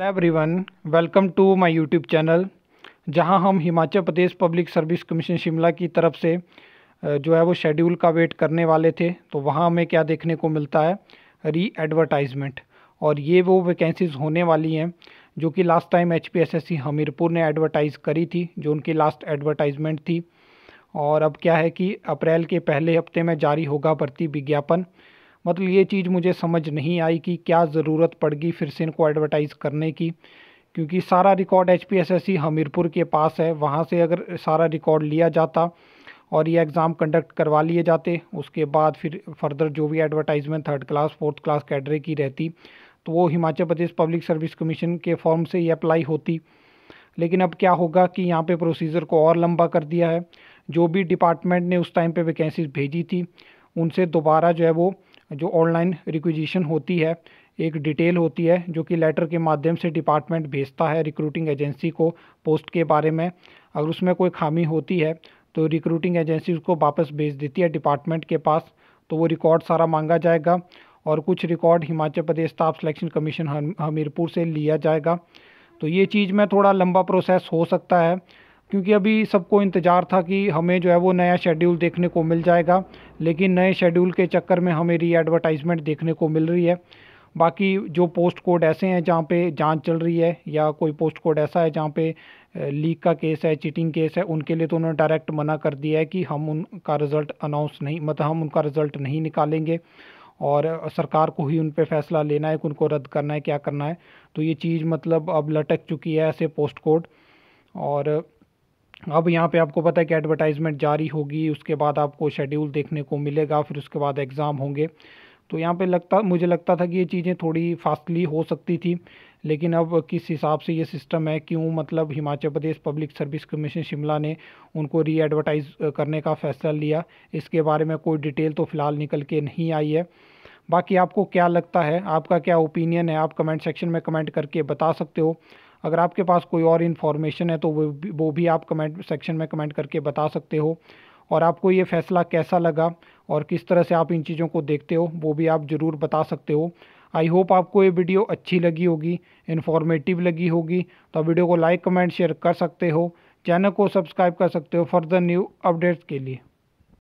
hello everyone welcome to my YouTube channel जहां हम Himachal Pradesh Public Service Commission Shimla की तरफ से जो है वो शेड्यूल का वेट करने वाले थे तो वहां हमें क्या देखने को मिलता है री एडवर्टाइजमेंट और ये वो वैकेंसीज़ होने वाली हैं जो कि last time H P Hamirpur ने एडवर्टाइज़ करी थी जो उनकी लास्ट एडवर्टाइजमेंट थी और अब क्या है कि अप्रैल के पहले हफ्ते में जारी होगा भर्ती विज्ञापन मतलब ये चीज़ मुझे समझ नहीं आई कि क्या ज़रूरत पड़गी फिर से इनको एडवर्टाइज़ करने की क्योंकि सारा रिकॉर्ड एच पी हमीरपुर के पास है वहाँ से अगर सारा रिकॉर्ड लिया जाता और ये एग्ज़ाम कंडक्ट करवा लिए जाते उसके बाद फिर फर्दर जो भी advertisement third class fourth class cadre की रहती तो वो Himachal Pradesh Public Service Commission के फॉर्म से ही अप्लाई होती लेकिन अब क्या होगा कि यहाँ पे प्रोसीजर को और लंबा कर दिया है जो भी डिपार्टमेंट ने उस टाइम पे वैकेंसीज भेजी थी उनसे दोबारा जो है वो जो ऑनलाइन रिक्विजिशन होती है एक डिटेल होती है जो कि लेटर के माध्यम से डिपार्टमेंट भेजता है रिक्रूटिंग एजेंसी को पोस्ट के बारे में अगर उसमें कोई खामी होती है तो रिक्रूटिंग एजेंसी उसको वापस भेज देती है डिपार्टमेंट के पास तो वो रिकॉर्ड सारा मांगा जाएगा और कुछ record Himachal Pradesh Staff Selection Commission Hamirpur से लिया जाएगा तो ये चीज़ में थोड़ा लंबा प्रोसेस हो सकता है क्योंकि अभी सबको इंतज़ार था कि हमें जो है वो नया शेड्यूल देखने को मिल जाएगा लेकिन नए शेड्यूल के चक्कर में हमें री एडवर्टाइजमेंट देखने को मिल रही है बाकी जो पोस्ट कोड ऐसे हैं जहाँ पे जांच चल रही है या कोई पोस्ट कोड ऐसा है जहाँ पे लीक का केस है चीटिंग केस है उनके लिए तो उन्होंने डायरेक्ट मना कर दिया है कि हम उनका रिज़ल्ट अनाउंस नहीं मतलब हम उनका रिज़ल्ट नहीं निकालेंगे और सरकार को ही उन पर फैसला लेना है कि उनको रद्द करना है क्या करना है तो ये चीज़ मतलब अब लटक चुकी है ऐसे पोस्ट कोड और अब यहाँ पे आपको पता है कि एडवर्टाइजमेंट जारी होगी उसके बाद आपको शेड्यूल देखने को मिलेगा फिर उसके बाद एग्ज़ाम होंगे तो यहाँ पे लगता मुझे लगता था कि ये चीज़ें थोड़ी फास्टली हो सकती थी लेकिन अब किस हिसाब से ये सिस्टम है क्यों मतलब Himachal Pradesh Public Service Commission Shimla ने उनको री एडवर्टाइज़ करने का फ़ैसला लिया इसके बारे में कोई डिटेल तो फ़िलहाल निकल के नहीं आई है बाकी आपको क्या लगता है आपका क्या ओपिनियन है आप कमेंट सेक्शन में कमेंट करके बता सकते हो अगर आपके पास कोई और इन्फॉर्मेशन है तो वो वो भी आप कमेंट सेक्शन में कमेंट करके बता सकते हो और आपको ये फ़ैसला कैसा लगा और किस तरह से आप इन चीज़ों को देखते हो वो भी आप ज़रूर बता सकते हो आई होप आपको ये वीडियो अच्छी लगी होगी इन्फॉर्मेटिव लगी होगी तो वीडियो को लाइक कमेंट शेयर कर सकते हो चैनल को सब्सक्राइब कर सकते हो फर्दर न्यू अपडेट्स के लिए